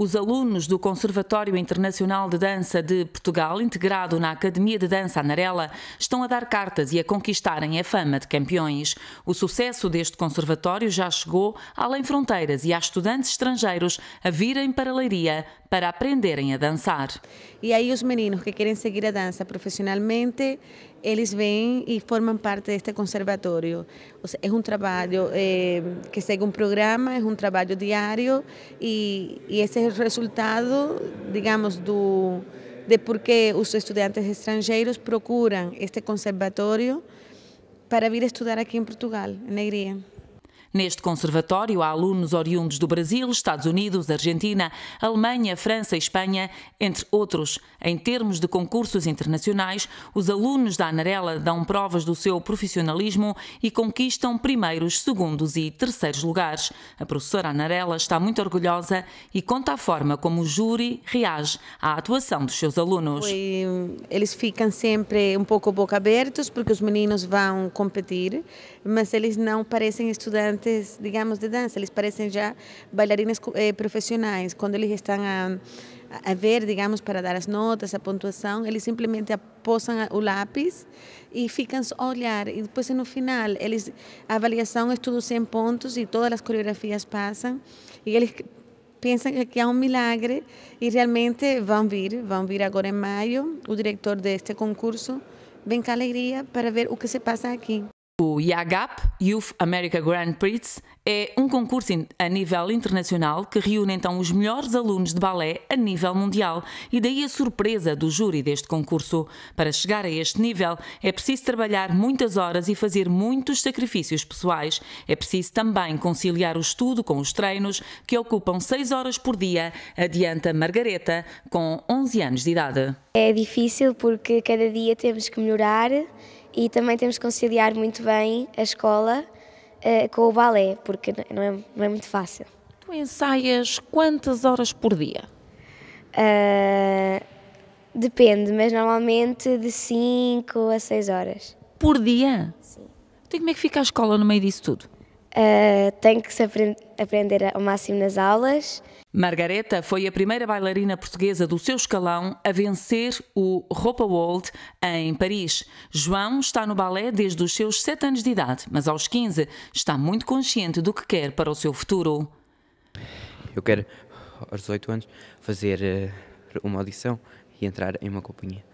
Os alunos do Conservatório Internacional de Dança de Portugal, integrado na Academia de Dança Anarela, estão a dar cartas e a conquistarem a fama de campeões. O sucesso deste conservatório já chegou além fronteiras e há estudantes estrangeiros a virem para a Leiria para aprenderem a dançar. E aí os meninos que querem seguir a dança profissionalmente, eles vêm e formam parte deste conservatório. é um trabalho é, que segue um programa, é um trabalho diário e, e esse é o resultado, digamos, do de por que os estudantes estrangeiros procuram este conservatório para vir estudar aqui em Portugal, em Negria. Neste conservatório há alunos oriundos do Brasil, Estados Unidos, Argentina, Alemanha, França e Espanha, entre outros. Em termos de concursos internacionais, os alunos da Anarela dão provas do seu profissionalismo e conquistam primeiros, segundos e terceiros lugares. A professora Anarela está muito orgulhosa e conta a forma como o júri reage à atuação dos seus alunos. eles ficam sempre um pouco boca abertos porque os meninos vão competir, mas eles não parecem estudantes estudantes, digamos, de dança, eles parecem já bailarinas eh, profissionais. Quando eles estão a, a ver, digamos, para dar as notas, a pontuação, eles simplesmente apossam o lápis e ficam a olhar. E depois, no final, eles, a avaliação é tudo 100 pontos e todas as coreografias passam. E eles pensam que é um milagre e realmente vão vir, vão vir agora em maio, o diretor deste concurso vem com alegria para ver o que se passa aqui. O IAGAP Youth America Grand Prix, é um concurso a nível internacional que reúne então os melhores alunos de balé a nível mundial e daí a surpresa do júri deste concurso. Para chegar a este nível é preciso trabalhar muitas horas e fazer muitos sacrifícios pessoais. É preciso também conciliar o estudo com os treinos que ocupam 6 horas por dia, adianta Margareta, com 11 anos de idade. É difícil porque cada dia temos que melhorar e também temos que conciliar muito bem a escola uh, com o balé, porque é, não é, não é, muito fácil. Tu ensaias quantas horas por dia? Uh, depende, mas normalmente de 5 a 6 horas. Por dia? Sim. Então como é que fica a escola no meio disso tudo? Uh, tenho que se aprender ao máximo nas aulas. Margareta foi a primeira bailarina portuguesa do seu escalão a vencer o Roupa World em Paris. João está no balé desde os seus 7 anos de idade, mas aos 15 está muito consciente do que quer para o seu futuro. Eu quero, aos 18 anos, fazer eh, uma audição e entrar em uma companhia.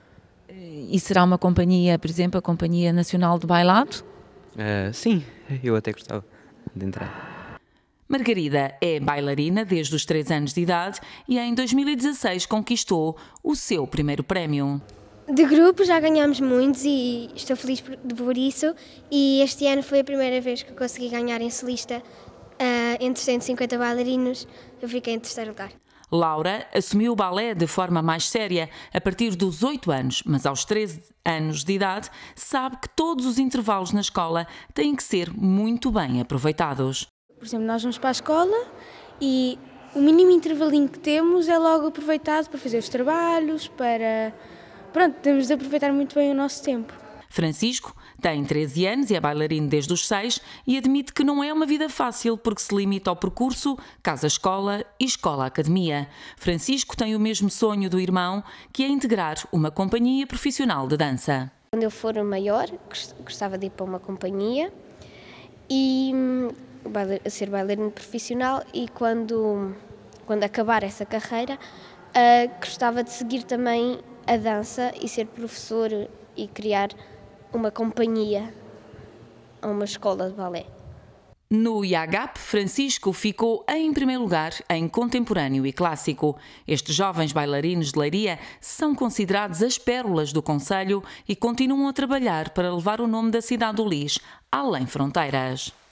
E será uma companhia, por exemplo, a Companhia Nacional de Bailado? Uh, sim, eu até gostava de Margarida é bailarina desde os 3 anos de idade e em 2016 conquistou o seu primeiro prémio. De grupo já ganhámos muitos e estou feliz por isso. E este ano foi a primeira vez que consegui ganhar em solista uh, entre 150 bailarinos. Eu fiquei em terceiro lugar. Laura assumiu o balé de forma mais séria a partir dos 8 anos, mas aos 13 anos de idade sabe que todos os intervalos na escola têm que ser muito bem aproveitados. Por exemplo, nós vamos para a escola e o mínimo intervalinho que temos é logo aproveitado para fazer os trabalhos, para. Pronto, temos de aproveitar muito bem o nosso tempo. Francisco tem 13 anos e é bailarino desde os 6 e admite que não é uma vida fácil porque se limita ao percurso casa-escola e escola-academia. Francisco tem o mesmo sonho do irmão, que é integrar uma companhia profissional de dança. Quando eu for maior, gostava de ir para uma companhia e hum, ser bailarino profissional e quando, quando acabar essa carreira, ah, gostava de seguir também a dança e ser professor e criar uma companhia a uma escola de balé. No IAGAP, Francisco ficou em primeiro lugar em contemporâneo e clássico. Estes jovens bailarinos de Leiria são considerados as pérolas do Conselho e continuam a trabalhar para levar o nome da cidade do Lis além fronteiras.